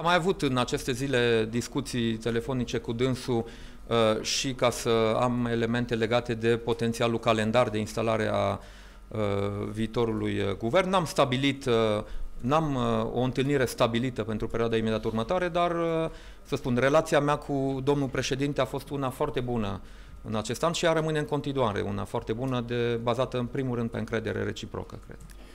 Am mai avut în aceste zile discuții telefonice cu dânsul uh, și ca să am elemente legate de potențialul calendar de instalare a uh, viitorului uh, guvern. N-am stabilit uh, N-am uh, o întâlnire stabilită pentru perioada imediat următoare, dar, uh, să spun, relația mea cu domnul președinte a fost una foarte bună în acest an și a rămâne în continuare una foarte bună, de, bazată în primul rând pe încredere reciprocă, cred.